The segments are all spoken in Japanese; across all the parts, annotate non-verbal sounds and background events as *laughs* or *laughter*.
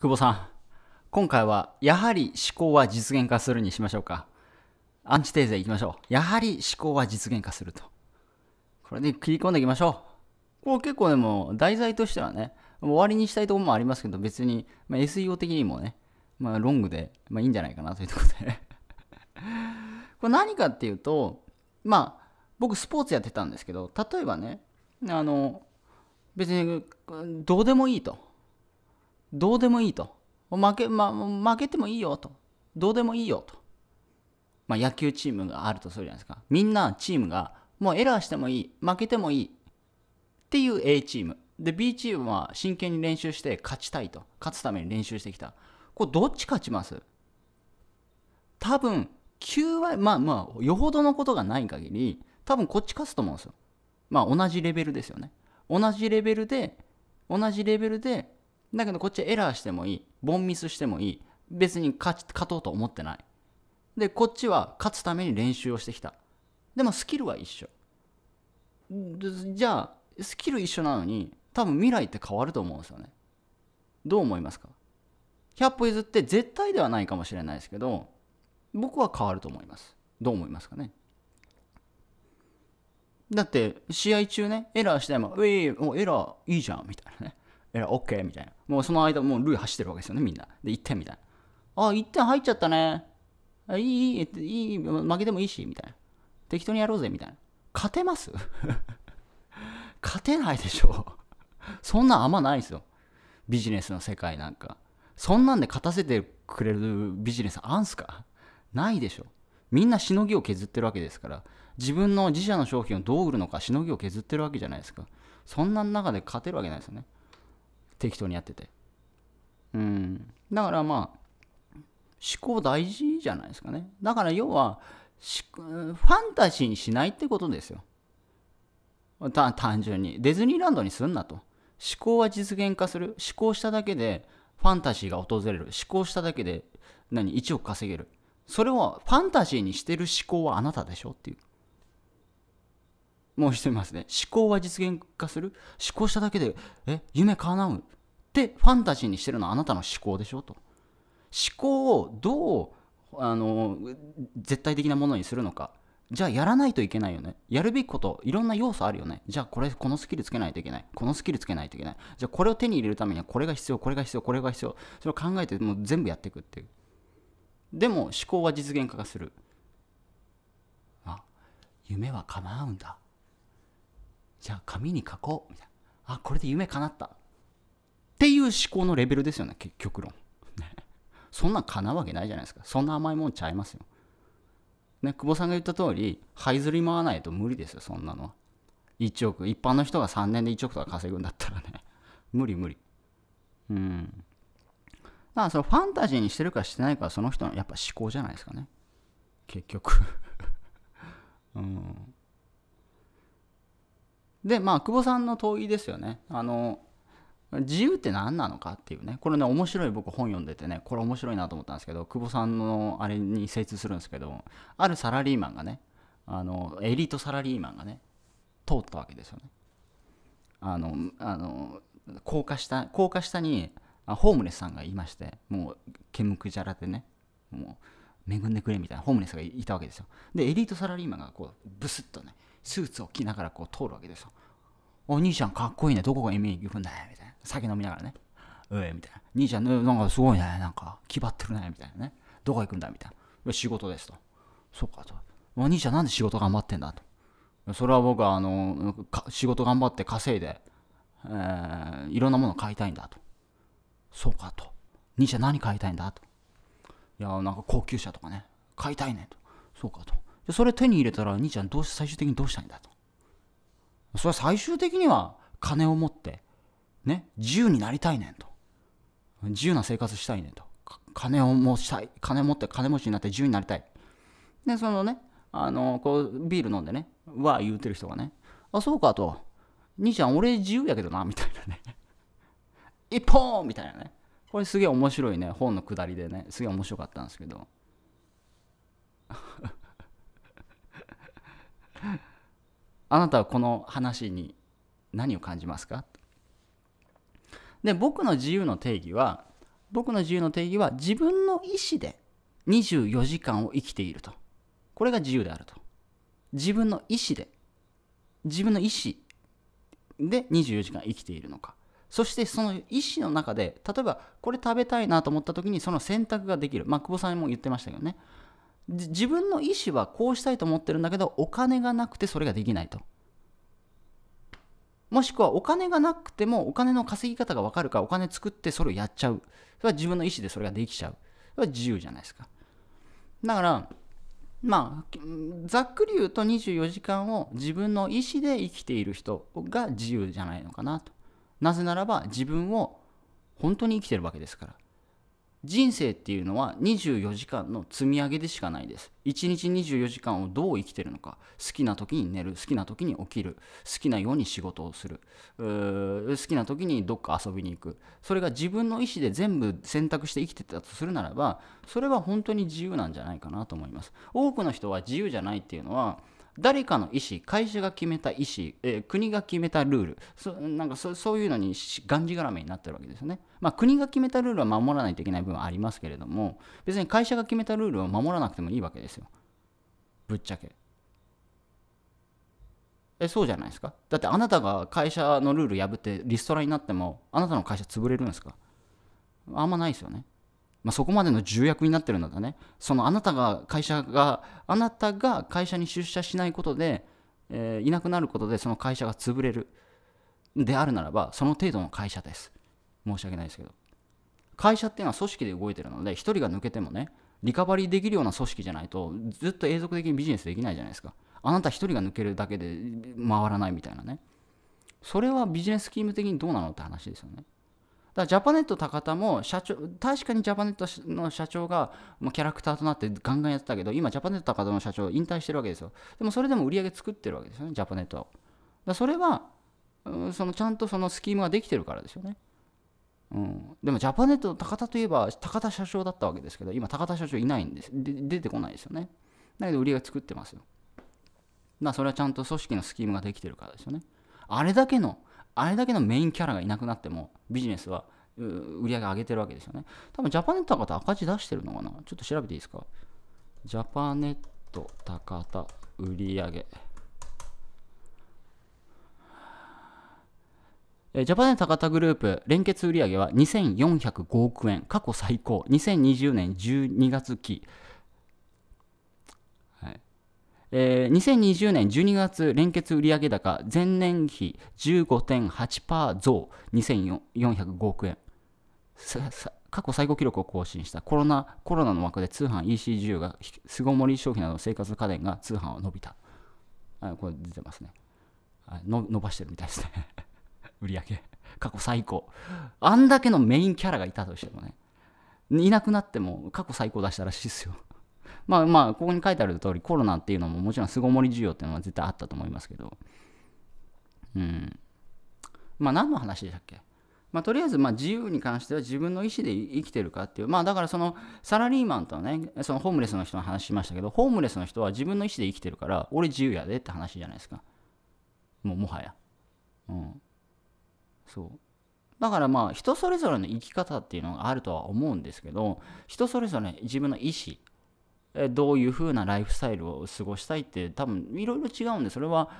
久保さん、今回はやはり思考は実現化するにしましょうか。アンチテーゼいきましょう。やはり思考は実現化すると。これで切り込んでいきましょう。これ結構でも題材としてはね、終わりにしたいところもありますけど、別に、まあ、SEO 的にもね、まあ、ロングで、まあ、いいんじゃないかなというところで *laughs* これ何かっていうと、まあ、僕スポーツやってたんですけど、例えばね、あの、別にどうでもいいと。どうでもいいと。負け、ま、負けてもいいよと。どうでもいいよと。まあ、野球チームがあるとするじゃないですか。みんなチームが、もうエラーしてもいい、負けてもいい。っていう A チーム。で、B チームは真剣に練習して勝ちたいと。勝つために練習してきた。これどっち勝ちます多分、9割、まあまあ、よほどのことがない限り、多分こっち勝つと思うんですよ。まあ同じレベルですよね。同じレベルで、同じレベルでだけどこっちエラーしてもいい。ボンミスしてもいい。別に勝とうと思ってない。で、こっちは勝つために練習をしてきた。でもスキルは一緒。じゃあ、スキル一緒なのに、多分未来って変わると思うんですよね。どう思いますか ?100 歩譲って絶対ではないかもしれないですけど、僕は変わると思います。どう思いますかねだって、試合中ね、エラーしても、ウェイ、エラーいいじゃん、みたいなね。えら、OK みたいな。もうその間、もうルイ走ってるわけですよね、みんな。で、1点みたいな。あ、1点入っちゃったね。いい、いい、いい、負けてもいいし、みたいな。適当にやろうぜ、みたいな。勝てます *laughs* 勝てないでしょ。そんなんあんまないですよ。ビジネスの世界なんか。そんなんで勝たせてくれるビジネスあんすかないでしょ。みんなしのぎを削ってるわけですから、自分の自社の商品をどう売るのかしのぎを削ってるわけじゃないですか。そんな中で勝てるわけないですよね。適当にやってて。うん。だからまあ、思考大事じゃないですかね。だから要は、ファンタジーにしないってことですよ。単純に。ディズニーランドにすんなと。思考は実現化する。思考しただけでファンタジーが訪れる。思考しただけで何 ?1 億稼げる。それはファンタジーにしてる思考はあなたでしょっていう。もうしてますね。思考は実現化する思考しただけで、え、夢叶うってファンタジーにしてるのはあなたの思考でしょと。思考をどう、あの、絶対的なものにするのか。じゃあやらないといけないよね。やるべきこと、いろんな要素あるよね。じゃあこれ、このスキルつけないといけない。このスキルつけないといけない。じゃあこれを手に入れるためにはこれが必要、これが必要、これが必要。それを考えてもう全部やっていくっていう。でも思考は実現化がする。あ、夢は叶うんだ。じゃあ紙に書こうみたいなあこれで夢叶ったっていう思考のレベルですよね結局論そんなん叶うわけないじゃないですかそんな甘いもんちゃいますよ、ね、久保さんが言った通り這いずり回らないと無理ですよそんなのは1億一般の人が3年で1億とか稼ぐんだったらね無理無理うんだからそのファンタジーにしてるかしてないかはその人のやっぱ思考じゃないですかね結局 *laughs* うんで、まあ、久保さんの問いですよね。あの、自由って何なのかっていうね、これね、面白い僕本読んでてね、これ面白いなと思ったんですけど、久保さんのあれに精通するんですけど、あるサラリーマンがね、あの、エリートサラリーマンがね、通ったわけですよね。あの、あの、高架下、高架下に、ホームレスさんがいまして、もう、煙くじゃらでね、もう、恵んでくれみたいなホームレスがいたわけですよ。で、エリートサラリーマンがこう、ブスッとね、スーツを着ながらこう通るわけですよ。お兄ちゃんかっこいいね。どこが意味行くんだよ。みたいな。酒飲みながらね。うえ、みたいな。兄ちゃん、なんかすごいね。なんか、気張ってるね。みたいなね。どこ行くんだみたいな。仕事ですと。そうかと。お兄ちゃんなんで仕事頑張ってんだと。それは僕は、あの、仕事頑張って稼いで、えー、いろんなもの買いたいんだと。そうかと。兄ちゃん何買いたいんだと。いや、なんか高級車とかね。買いたいねと。そうかと。でそれ手に入れたら兄ちゃんどうし、最終的にどうしたいんだとそれは最終的には金を持ってね自由になりたいねんと自由な生活したいねんと金を持ちたい金持って金持ちになって自由になりたいでそのねあのこうビール飲んでねわー言うてる人がねあそうかと兄ちゃん俺自由やけどなみたいなね *laughs* 一本みたいなねこれすげえ面白いね本のくだりでねすげえ面白かったんですけど *laughs* あなたはこの話に何を感じますかで僕の自由の定義は僕の自由の定義は自分の意思で24時間を生きているとこれが自由であると自分の意思で自分の意思で24時間生きているのかそしてその意思の中で例えばこれ食べたいなと思った時にその選択ができるまあ久保さんも言ってましたけどね自分の意思はこうしたいと思ってるんだけどお金がなくてそれができないともしくはお金がなくてもお金の稼ぎ方が分かるからお金作ってそれをやっちゃうそれは自分の意思でそれができちゃうそれは自由じゃないですかだからまあざっくり言うと24時間を自分の意思で生きている人が自由じゃないのかなとなぜならば自分を本当に生きてるわけですから人生っていうのは24時間の積み上げでしかないです1日24時間をどう生きてるのか好きな時に寝る好きな時に起きる好きなように仕事をする好きな時にどっか遊びに行くそれが自分の意思で全部選択して生きてたとするならばそれは本当に自由なんじゃないかなと思います多くの人は自由じゃないっていうのは誰かの意思、会社が決めた意思、えー、国が決めたルール、そなんかそういうのにがんじがらめになってるわけですよね。まあ、国が決めたルールは守らないといけない部分はありますけれども、別に会社が決めたルールを守らなくてもいいわけですよ。ぶっちゃけ。えそうじゃないですかだってあなたが会社のルール破ってリストラになってもあなたの会社潰れるんですかあんまないですよねまあ、そこまでの重役になってるんだねそのあなたが会社があなたが会社に出社しないことで、えー、いなくなることでその会社が潰れるであるならばその程度の会社です申し訳ないですけど会社っていうのは組織で動いてるので1人が抜けてもねリカバリーできるような組織じゃないとずっと永続的にビジネスできないじゃないですかあなた1人が抜けるだけで回らないみたいなねそれはビジネススキーム的にどうなのって話ですよねだジャパネット高田も社長確かにジャパネットの社長がキャラクターとなってガンガンやってたけど今ジャパネット高田の社長引退してるわけですよでもそれでも売り上げ作ってるわけですよねジャパネットはだそれはそのちゃんとそのスキームができてるからですよねうん、でもジャパネットの高田といえば高田社長だったわけですけど今高田社長いないんですで出てこないですよねだけど売り上げ作ってますよまあそれはちゃんと組織のスキームができてるからですよねあれだけのあれだけのメインキャラがいなくなってもビジネスは売り上げ上げてるわけですよね。多分ジャパネット高田赤字出してるのかなちょっと調べていいですかジャパネット高田売り上げ。ジャパネット高田グループ連結売上は2405億円、過去最高、2020年12月期、えー、2020年12月連結売上高前年比15.8%増2405億円過去最高記録を更新したコロナコロナの枠で通販 EC 需要が巣ごもり消費など生活家電が通販を伸びたあこれ出てますねの伸ばしてるみたいですね *laughs* 売上過去最高あんだけのメインキャラがいたとしてもねいなくなっても過去最高出したらしいですよまあまあ、ここに書いてある通り、コロナっていうのももちろん巣ごもり需要っていうのは絶対あったと思いますけど、うん。まあ、何の話でしたっけまあ、とりあえずまあ自由に関しては自分の意思で生きてるかっていう、まあ、だからそのサラリーマンとねそのホームレスの人の話しましたけどホームレスの人は自分の意思で生きてるから俺自由やでって話じゃないですかもうもはやうんそうだからまあ人それぞれの生き方っていうのがあるとは思うんですけど人それぞれ自分の意思どういう風なライフスタイルを過ごしたいって多分いろいろ違うんでそれは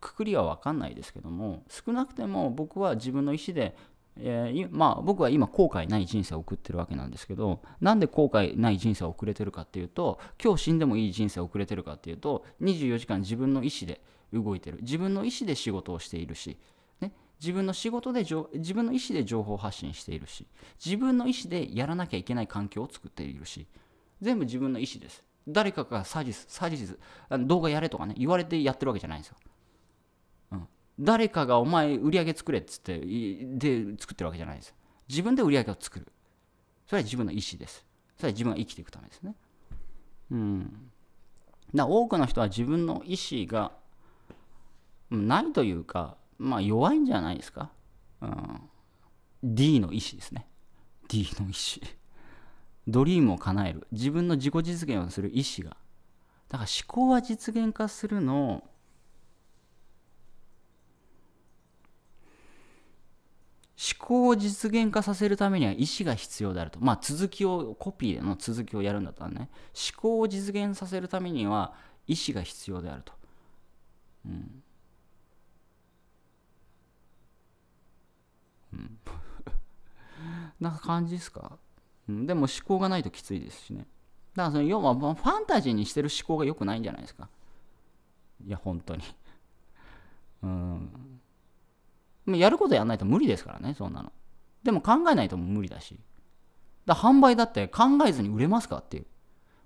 くくりは分かんないですけども少なくても僕は自分の意思で、えまあ僕は今後悔ない人生を送ってるわけなんですけどなんで後悔ない人生を送れてるかっていうと今日死んでもいい人生を送れてるかっていうと24時間自分の意思で動いてる自分の意思で仕事をしているし、ね、自分の仕事で自分の意思で情報発信しているし自分の意思でやらなきゃいけない環境を作っているし全部自分の意思です。誰かがサジス、サジス、あの動画やれとかね、言われてやってるわけじゃないんですよ。うん。誰かがお前売り上げ作れっつって、で、作ってるわけじゃないです自分で売り上げを作る。それは自分の意思です。それは自分が生きていくためですね。うん。だ多くの人は自分の意思がないというか、まあ弱いんじゃないですか。うん。D の意思ですね。D の意思。ドリームを叶える自分の自己実現をする意志がだから思考は実現化するの思考を実現化させるためには意志が必要であると。まあ続きを、コピーの続きをやるんだったらね、思考を実現させるためには意志が必要であると。うん。うん、*laughs* なんか感じですかうん、でも思考がないときついですしね。だからその要はファンタジーにしてる思考が良くないんじゃないですか。いや、本当に *laughs* うん。やることやらないと無理ですからね、そんなの。でも考えないと無理だし。だ販売だって考えずに売れますかっていう。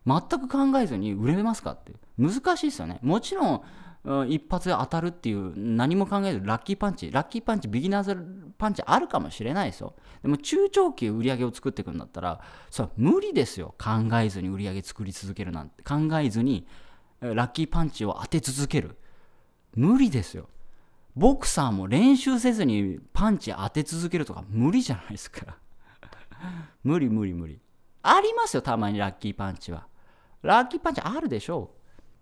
全く考えずに売れますかっていう。難しいですよね。もちろん、うん、一発で当たるっていう何も考えずラッキーパンチラッキーパンチビギナーズパンチあるかもしれないですよでも中長期売り上げを作っていくんだったらそれは無理ですよ考えずに売り上げ作り続けるなんて考えずにラッキーパンチを当て続ける無理ですよボクサーも練習せずにパンチ当て続けるとか無理じゃないですか *laughs* 無理無理無理ありますよたまにラッキーパンチはラッキーパンチあるでしょ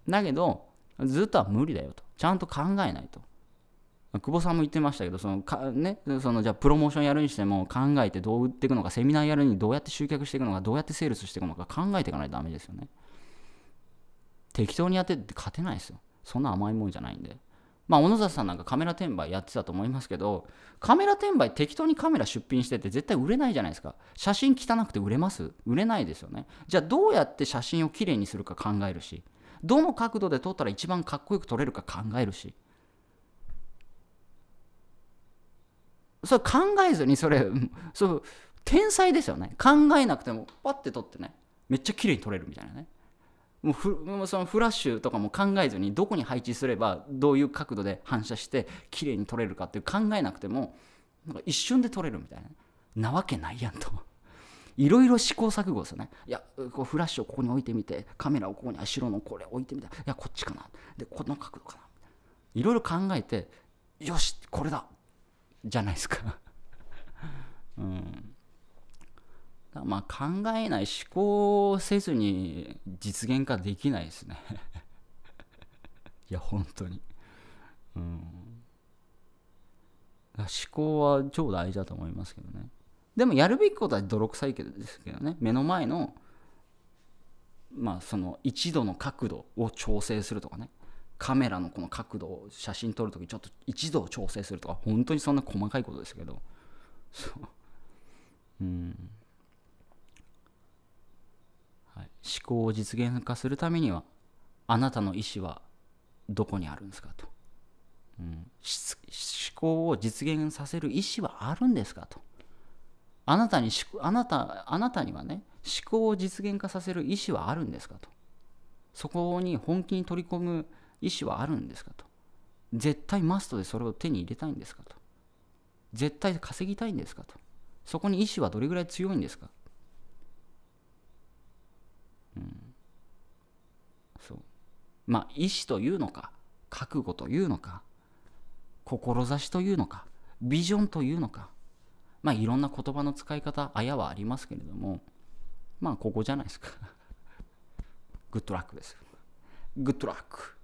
うだけどずっとは無理だよと。ちゃんと考えないと。久保さんも言ってましたけど、そのかね、そのじゃあプロモーションやるにしても考えてどう売っていくのか、セミナーやるにどうやって集客していくのか、どうやってセールスしていくのか考えていかないとダメですよね。適当にやってって勝てないですよ。そんな甘いもんじゃないんで。まあ、小野崎さんなんかカメラ転売やってたと思いますけど、カメラ転売適当にカメラ出品してて絶対売れないじゃないですか。写真汚くて売れます売れないですよね。じゃあどうやって写真をきれいにするか考えるし。どの角度で撮ったら一番かっこよく撮れるか考えるしそれ考えずにそれそう天才ですよね考えなくてもパッて撮ってねめっちゃ綺麗に撮れるみたいなねもうそのフラッシュとかも考えずにどこに配置すればどういう角度で反射して綺麗に撮れるかっていう考えなくてもなんか一瞬で撮れるみたいななわけないやんと。いろいろ試行錯誤ですよね。いや、こうフラッシュをここに置いてみて、カメラをここに、白のこれ置いてみて、いや、こっちかな。で、この角度かな。いろいろ考えて、よし、これだじゃないですか *laughs* うん。まあ、考えない、思考せずに実現化できないですね *laughs* いや、本当に。うん。思考は超大事だと思いますけどね。でもやるべきことは泥臭いけどですけどね目の前のまあその一度の角度を調整するとかねカメラのこの角度を写真撮るときちょっと一度を調整するとか本当にそんな細かいことですけどそううんはい、思考を実現化するためにはあなたの意思はどこにあるんですかと、うん、思考を実現させる意思はあるんですかとあなたにあなたあなたにはね思考を実現化させる意思はあるんですかとそこに本気に取り込む意思はあるんですかと絶対マストでそれを手に入れたいんですかと絶対稼ぎたいんですかとそこに意思はどれぐらい強いんですか、うん、そうまあ意思というのか覚悟というのか志というのかビジョンというのかまあいろんな言葉の使い方、あやはありますけれども、まあここじゃないですか。*laughs* グッドラックです。グッドラック。